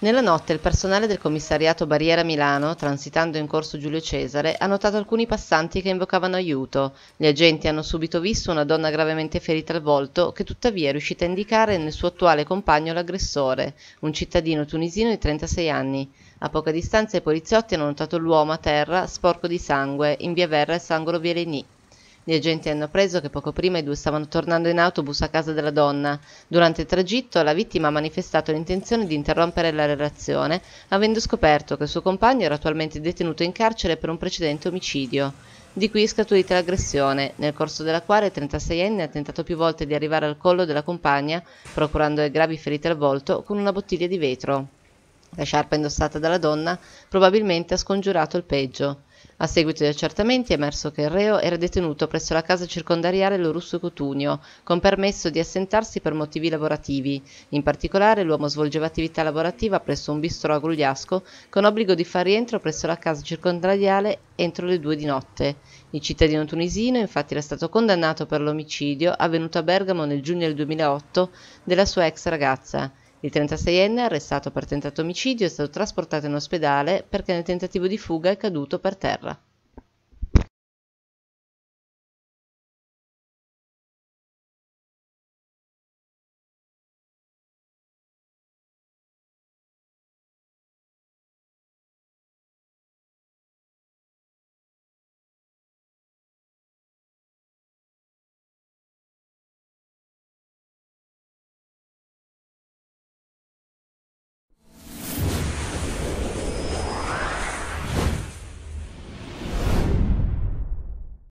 Nella notte il personale del commissariato Barriera Milano, transitando in corso Giulio Cesare, ha notato alcuni passanti che invocavano aiuto. Gli agenti hanno subito visto una donna gravemente ferita al volto, che tuttavia è riuscita a indicare nel suo attuale compagno l'aggressore, un cittadino tunisino di 36 anni. A poca distanza i poliziotti hanno notato l'uomo a terra, sporco di sangue, in via Verra e Sangolo Vielegnì. Gli agenti hanno appreso che poco prima i due stavano tornando in autobus a casa della donna. Durante il tragitto la vittima ha manifestato l'intenzione di interrompere la relazione, avendo scoperto che il suo compagno era attualmente detenuto in carcere per un precedente omicidio. Di qui è scaturita l'aggressione, nel corso della quale il 36enne ha tentato più volte di arrivare al collo della compagna, procurando gravi ferite al volto con una bottiglia di vetro. La sciarpa indossata dalla donna probabilmente ha scongiurato il peggio. A seguito di accertamenti è emerso che il reo era detenuto presso la casa circondariale lo russo Cotugno, con permesso di assentarsi per motivi lavorativi. In particolare l'uomo svolgeva attività lavorativa presso un bistro a Grugliasco, con obbligo di far rientro presso la casa circondariale entro le due di notte. Il cittadino tunisino infatti era stato condannato per l'omicidio avvenuto a Bergamo nel giugno del 2008 della sua ex ragazza. Il 36enne, arrestato per tentato omicidio, è stato trasportato in ospedale perché nel tentativo di fuga è caduto per terra.